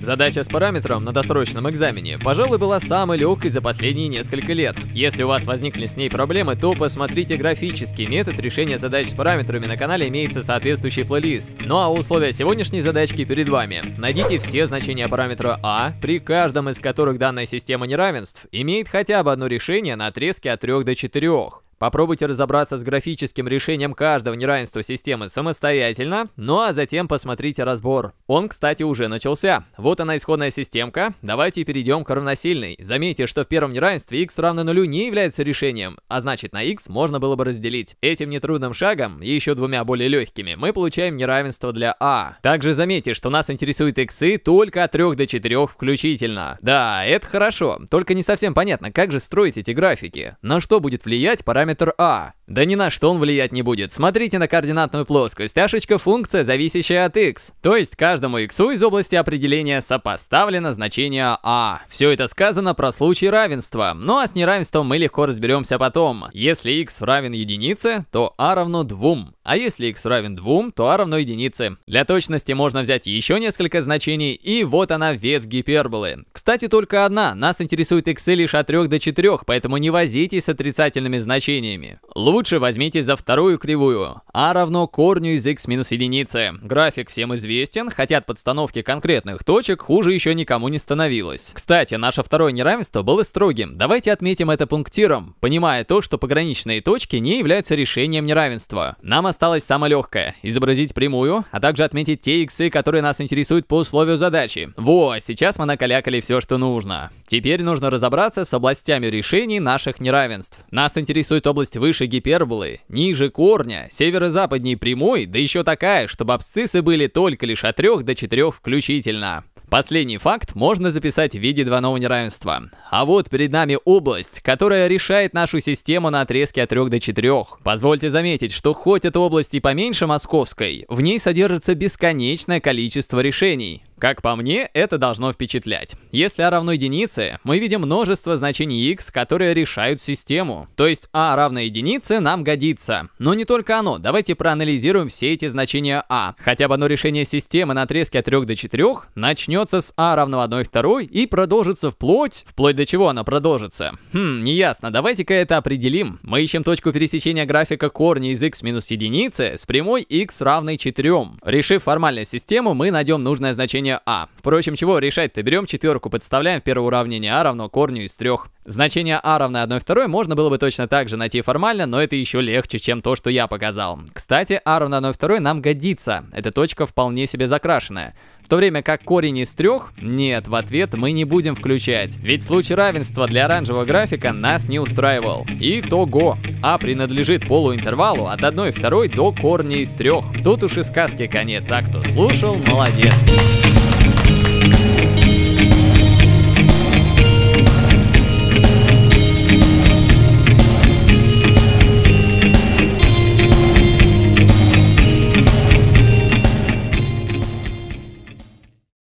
Задача с параметром на досрочном экзамене, пожалуй, была самой легкой за последние несколько лет. Если у вас возникли с ней проблемы, то посмотрите графический метод решения задач с параметрами. На канале имеется соответствующий плейлист. Ну а условия сегодняшней задачки перед вами. Найдите все значения параметра А, при каждом из которых данная система неравенств имеет хотя бы одно решение на отрезке от 3 до 4. Попробуйте разобраться с графическим решением каждого неравенства системы самостоятельно, ну а затем посмотрите разбор. Он, кстати, уже начался. Вот она исходная системка. Давайте перейдем к равносильной. Заметьте, что в первом неравенстве x равно нулю не является решением, а значит на x можно было бы разделить. Этим нетрудным шагом, и еще двумя более легкими, мы получаем неравенство для a. А. Также заметьте, что нас интересуют иксы только от 3 до 4 включительно. Да, это хорошо, только не совсем понятно, как же строить эти графики. На что будет влиять параметр параметр А. Да ни на что он влиять не будет. Смотрите на координатную плоскость. Ашечка – функция, зависящая от x. То есть каждому x из области определения сопоставлено значение А. Все это сказано про случай равенства. Ну а с неравенством мы легко разберемся потом. Если x равен единице, то А равно 2. А если x равен 2, то а равно единице. Для точности можно взять еще несколько значений, и вот она ветвь гиперболы. Кстати, только одна, нас интересует x лишь от 3 до 4, поэтому не возитесь с отрицательными значениями. Лучше возьмите за вторую кривую. а равно корню из x минус единицы. График всем известен, хотя от подстановки конкретных точек хуже еще никому не становилось. Кстати, наше второе неравенство было строгим. Давайте отметим это пунктиром, понимая то, что пограничные точки не являются решением неравенства. Нам осталось самое легкое — изобразить прямую, а также отметить те иксы, которые нас интересуют по условию задачи. Во, сейчас мы накалякали все, что нужно. Теперь нужно разобраться с областями решений наших неравенств. Нас интересует область выше гиперболы, ниже корня, северо-западней прямой, да еще такая, чтобы абсциссы были только лишь от 3 до 4 включительно. Последний факт можно записать в виде двойного неравенства. А вот перед нами область, которая решает нашу систему на отрезке от 3 до 4. Позвольте заметить, что хоть эта область и поменьше московской, в ней содержится бесконечное количество решений. Как по мне, это должно впечатлять. Если А равно единице, мы видим множество значений x, которые решают систему. То есть А равно единице нам годится. Но не только оно, давайте проанализируем все эти значения А. Хотя бы одно решение системы на отрезке от 3 до 4 начнется с А равно 1 2 и продолжится вплоть... Вплоть до чего оно продолжится? Хм, неясно, давайте-ка это определим. Мы ищем точку пересечения графика корня из x минус единицы с прямой x равной 4. Решив формальную систему, мы найдем нужное значение уравнение А. Впрочем, чего решать-то? Берем четверку, подставляем в первое уравнение А равно корню из трех. Значение А равное 1 2 можно было бы точно так же найти формально, но это еще легче, чем то, что я показал. Кстати, А равно 1 2 нам годится. Эта точка вполне себе закрашенная. В то время как корень из трех, нет, в ответ мы не будем включать. Ведь случай равенства для оранжевого графика нас не устраивал. Итого, А принадлежит полуинтервалу от 1 2 до корня из трех. Тут уж и сказки конец, а кто слушал, молодец.